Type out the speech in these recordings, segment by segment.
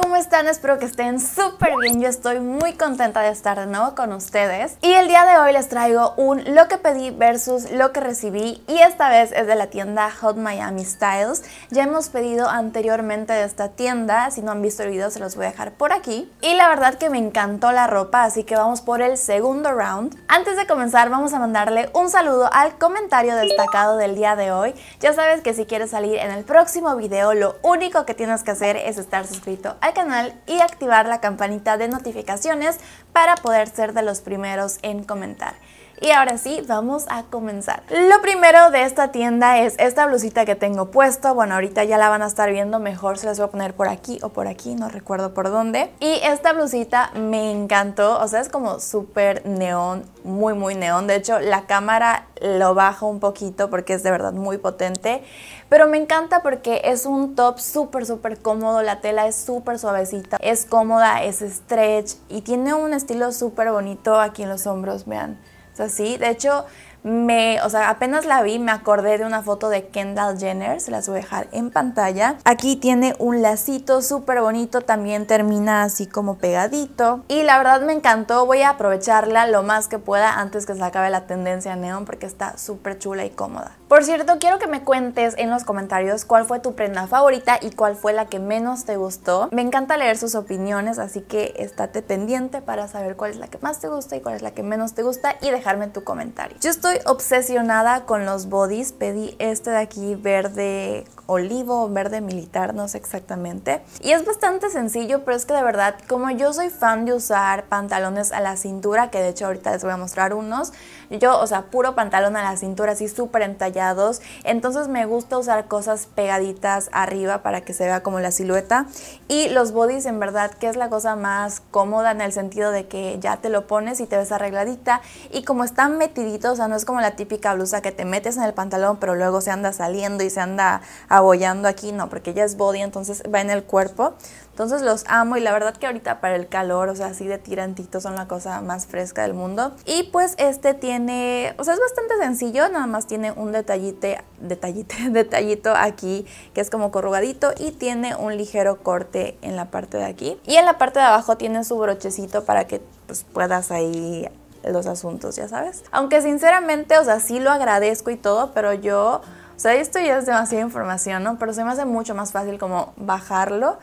¿cómo están? Espero que estén súper bien. Yo estoy muy contenta de estar de nuevo con ustedes. Y el día de hoy les traigo un lo que pedí versus lo que recibí. Y esta vez es de la tienda Hot Miami Styles. Ya hemos pedido anteriormente de esta tienda. Si no han visto el video se los voy a dejar por aquí. Y la verdad que me encantó la ropa, así que vamos por el segundo round. Antes de comenzar vamos a mandarle un saludo al comentario destacado del día de hoy. Ya sabes que si quieres salir en el próximo video, lo único que tienes que hacer es estar suscrito al canal y activar la campanita de notificaciones para poder ser de los primeros en comentar. Y ahora sí, vamos a comenzar. Lo primero de esta tienda es esta blusita que tengo puesto. Bueno, ahorita ya la van a estar viendo, mejor se las voy a poner por aquí o por aquí, no recuerdo por dónde. Y esta blusita me encantó, o sea, es como súper neón, muy muy neón. De hecho, la cámara lo baja un poquito porque es de verdad muy potente. Pero me encanta porque es un top súper súper cómodo, la tela es súper suavecita, es cómoda, es stretch y tiene un estilo súper bonito aquí en los hombros, vean. O sea, sí, de hecho, me, o sea, apenas la vi, me acordé de una foto de Kendall Jenner, se las voy a dejar en pantalla. Aquí tiene un lacito súper bonito, también termina así como pegadito. Y la verdad me encantó, voy a aprovecharla lo más que pueda antes que se acabe la tendencia neón porque está súper chula y cómoda. Por cierto, quiero que me cuentes en los comentarios cuál fue tu prenda favorita y cuál fue la que menos te gustó. Me encanta leer sus opiniones, así que estate pendiente para saber cuál es la que más te gusta y cuál es la que menos te gusta y dejarme tu comentario. Yo estoy obsesionada con los bodies. Pedí este de aquí verde olivo verde militar, no sé exactamente. Y es bastante sencillo, pero es que de verdad, como yo soy fan de usar pantalones a la cintura, que de hecho ahorita les voy a mostrar unos, yo, o sea, puro pantalón a la cintura, así súper entallados, entonces me gusta usar cosas pegaditas arriba para que se vea como la silueta. Y los bodys en verdad que es la cosa más cómoda en el sentido de que ya te lo pones y te ves arregladita y como están metiditos, o sea, no es como la típica blusa que te metes en el pantalón pero luego se anda saliendo y se anda a abollando aquí, no, porque ya es body, entonces va en el cuerpo. Entonces los amo y la verdad que ahorita para el calor, o sea, así de tirantito son la cosa más fresca del mundo. Y pues este tiene, o sea, es bastante sencillo, nada más tiene un detallito, detallito, detallito aquí que es como corrugadito y tiene un ligero corte en la parte de aquí. Y en la parte de abajo tiene su brochecito para que pues puedas ahí los asuntos, ya sabes. Aunque sinceramente, o sea, sí lo agradezco y todo, pero yo o sea, esto ya es demasiada información, ¿no? Pero se me hace mucho más fácil como bajarlo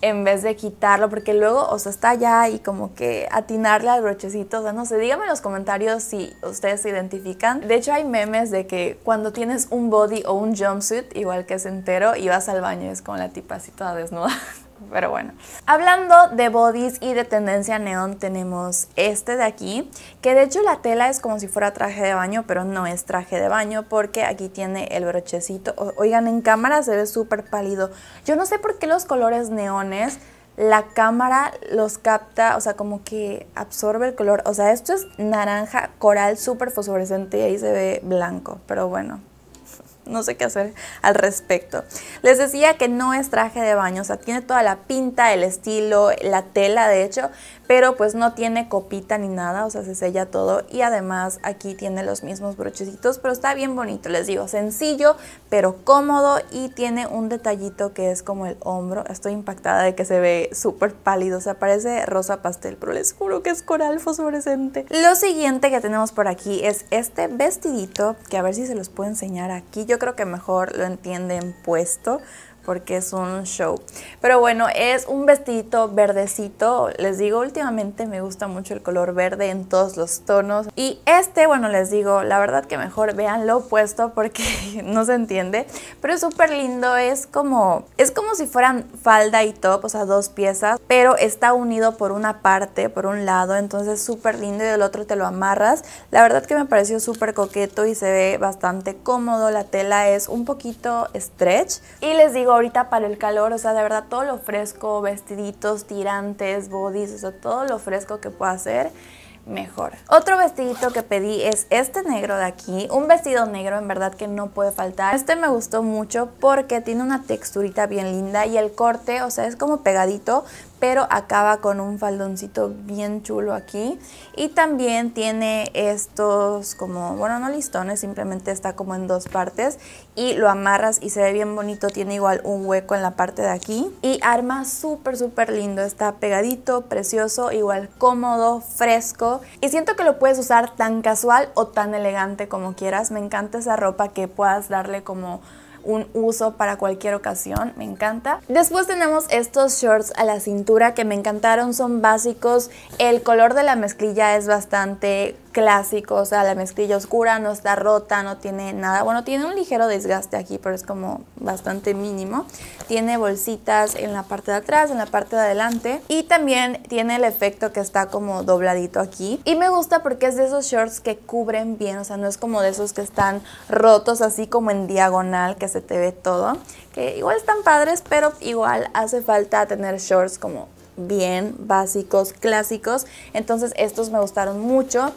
en vez de quitarlo, porque luego, o sea, está allá y como que atinarle al brochecito, o sea, no sé, díganme en los comentarios si ustedes se identifican. De hecho, hay memes de que cuando tienes un body o un jumpsuit, igual que es entero, y vas al baño, es como la tipa así toda desnuda. pero bueno. Hablando de bodies y de tendencia neón, tenemos este de aquí, que de hecho la tela es como si fuera traje de baño, pero no es traje de baño porque aquí tiene el brochecito. Oigan, en cámara se ve súper pálido. Yo no sé por qué los colores neones la cámara los capta, o sea, como que absorbe el color. O sea, esto es naranja coral súper fosforescente y ahí se ve blanco, pero bueno no sé qué hacer al respecto. Les decía que no es traje de baño, o sea, tiene toda la pinta, el estilo, la tela de hecho, pero pues no tiene copita ni nada, o sea, se sella todo y además aquí tiene los mismos brochecitos, pero está bien bonito, les digo, sencillo, pero cómodo y tiene un detallito que es como el hombro. Estoy impactada de que se ve súper pálido, o sea, parece rosa pastel, pero les juro que es coral fosforescente. Lo siguiente que tenemos por aquí es este vestidito, que a ver si se los puedo enseñar aquí. Yo yo creo que mejor lo entienden puesto, porque es un show. Pero bueno, es un vestidito verdecito. Les digo, últimamente me gusta mucho el color verde en todos los tonos. Y este, bueno, les digo, la verdad que mejor vean lo opuesto porque no se entiende. Pero es súper lindo, es como, es como si fueran falda y top, o sea, dos piezas. Pero está unido por una parte, por un lado, entonces súper lindo y del otro te lo amarras. La verdad que me pareció súper coqueto y se ve bastante cómodo. La tela es un poquito stretch. Y les digo, ahorita para el calor, o sea, de verdad todo lo fresco, vestiditos, tirantes, bodys, o sea, todo lo fresco que pueda hacer mejor. Otro vestidito que pedí es este negro de aquí, un vestido negro en verdad que no puede faltar. Este me gustó mucho porque tiene una texturita bien linda y el corte, o sea, es como pegadito, pero acaba con un faldoncito bien chulo aquí. Y también tiene estos como, bueno, no listones, simplemente está como en dos partes y lo amarras y se ve bien bonito. Tiene igual un hueco en la parte de aquí y arma súper, súper lindo. Está pegadito, precioso, igual cómodo, fresco y siento que lo puedes usar tan casual o tan elegante como quieras. Me encanta esa ropa que puedas darle como un uso para cualquier ocasión, me encanta. Después tenemos estos shorts a la cintura que me encantaron, son básicos, el color de la mezclilla es bastante clásico, o sea, la mezclilla oscura no está rota, no tiene nada. Bueno, tiene un ligero desgaste aquí, pero es como bastante mínimo. Tiene bolsitas en la parte de atrás, en la parte de adelante y también tiene el efecto que está como dobladito aquí. Y me gusta porque es de esos shorts que cubren bien, o sea, no es como de esos que están rotos así como en diagonal que se te ve todo. Que igual están padres, pero igual hace falta tener shorts como bien básicos, clásicos. Entonces estos me gustaron mucho.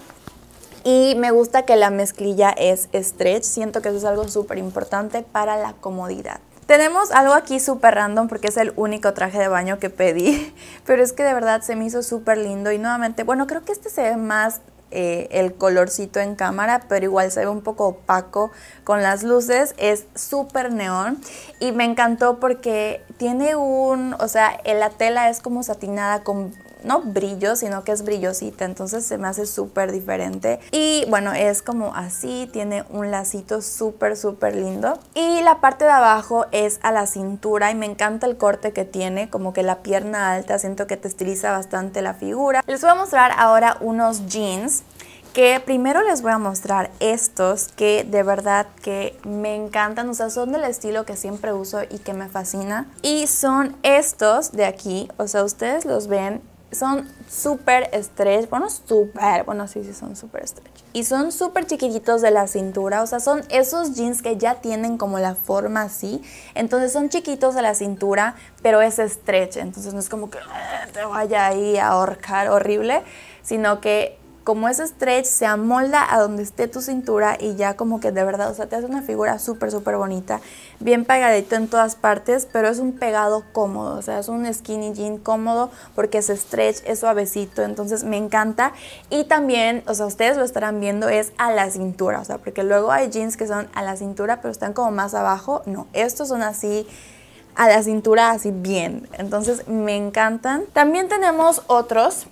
Y me gusta que la mezclilla es stretch, siento que eso es algo súper importante para la comodidad. Tenemos algo aquí súper random porque es el único traje de baño que pedí, pero es que de verdad se me hizo súper lindo y nuevamente, bueno, creo que este se ve más eh, el colorcito en cámara, pero igual se ve un poco opaco con las luces, es súper neón y me encantó porque tiene un, o sea, la tela es como satinada con no brillo, sino que es brillosita, entonces se me hace súper diferente. Y bueno, es como así, tiene un lacito súper, súper lindo. Y la parte de abajo es a la cintura y me encanta el corte que tiene, como que la pierna alta, siento que te estiliza bastante la figura. Les voy a mostrar ahora unos jeans que primero les voy a mostrar estos que de verdad que me encantan, o sea, son del estilo que siempre uso y que me fascina. Y son estos de aquí, o sea, ustedes los ven son súper stretch, bueno, súper, ah, bueno, sí, sí, son súper stretch. Y son súper chiquititos de la cintura, o sea, son esos jeans que ya tienen como la forma así. Entonces son chiquitos de la cintura, pero es stretch, entonces no es como que ah, te vaya ahí a ahorcar horrible, sino que como ese stretch se amolda a donde esté tu cintura y ya como que de verdad, o sea, te hace una figura súper, súper bonita, bien pegadito en todas partes, pero es un pegado cómodo, o sea, es un skinny jean cómodo porque es stretch, es suavecito, entonces me encanta. Y también, o sea, ustedes lo estarán viendo, es a la cintura, o sea, porque luego hay jeans que son a la cintura, pero están como más abajo, no, estos son así a la cintura así bien. Entonces me encantan. También tenemos otros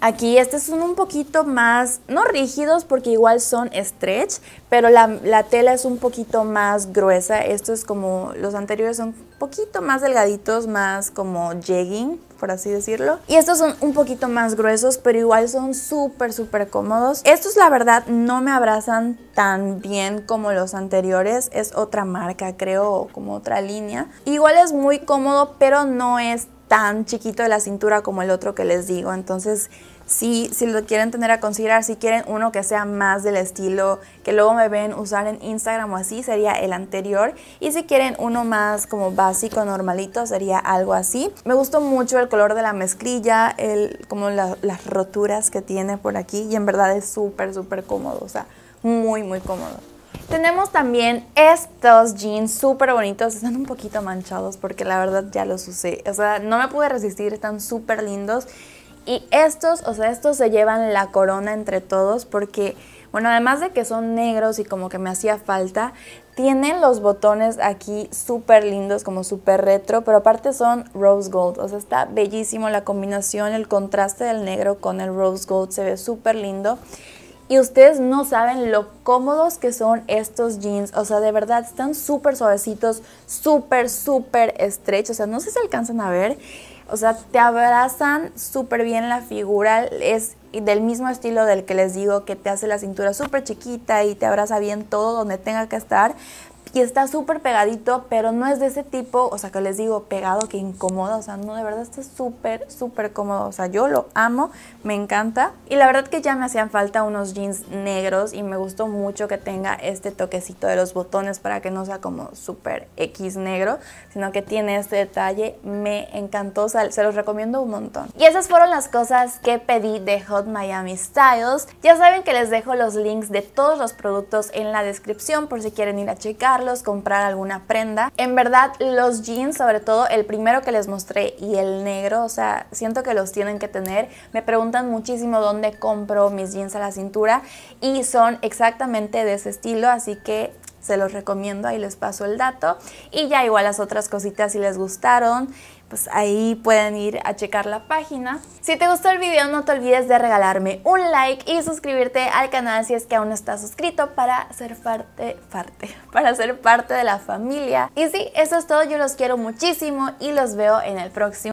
Aquí estos son un poquito más, no rígidos porque igual son stretch, pero la, tela es un poquito más gruesa. Estos como los anteriores son un poquito más delgaditos, más como jegging, por así decirlo. Y estos son un poquito más gruesos, pero igual son súper, súper cómodos. Estos la verdad no me abrazan tan bien como los anteriores. Es otra marca creo, o como otra línea. Igual es muy cómodo, pero no es tan chiquito de la cintura como el otro que les digo. Entonces, si lo quieren tener a considerar, si quieren uno que sea más del estilo que luego me ven usar en Instagram o así, sería el anterior. Y si quieren uno más como básico, normalito, sería algo así. Me gustó mucho el color de la mezclilla, el, como las roturas que tiene por aquí y en verdad es súper, súper cómodo, o sea, muy, muy cómodo. Tenemos también estos jeans súper bonitos, están un poquito manchados porque la verdad ya los usé, o sea, no me pude resistir, están súper lindos. Y estos, o sea, estos se llevan la corona entre todos porque, bueno, además de que son negros y como que me hacía falta, tienen los botones aquí súper lindos, como súper retro, pero aparte son rose gold, o sea, está bellísimo la combinación, el contraste del negro con el rose gold, se ve súper lindo. Y ustedes no saben lo cómodos que son estos jeans. O sea, de verdad, están súper suavecitos, súper, súper estrechos. O sea, no sé si alcanzan a ver. O sea, te abrazan súper bien la figura. Es del mismo estilo del que les digo, que te hace la cintura súper chiquita y te abraza bien todo donde tenga que estar y está súper pegadito, pero no es de ese tipo, o sea, que les digo, pegado que incomoda, o sea, no, de verdad está súper, súper cómodo, o sea, yo lo amo, me encanta. Y la verdad que ya me hacían falta unos jeans negros y me gustó mucho que tenga este toquecito de los botones para que no sea como súper X negro, sino que tiene este detalle, me encantó, o sea, se los recomiendo un montón. Y esas fueron las cosas que pedí de Hot Miami Styles. Ya saben que les dejo los links de todos los productos en la descripción por si quieren ir a checar comprar alguna prenda. En verdad, los jeans, sobre todo el primero que les mostré y el negro, o sea, siento que los tienen que tener. Me preguntan muchísimo dónde compro mis jeans a la cintura y son exactamente de ese estilo, así que se los recomiendo, ahí les paso el dato. Y ya igual las otras cositas si les gustaron, pues ahí pueden ir a checar la página. Si te gustó el video no te olvides de regalarme un like y suscribirte al canal si es que aún no estás suscrito para ser parte, parte, para ser parte de la familia. Y sí, eso es todo, yo los quiero muchísimo y los veo en el próximo.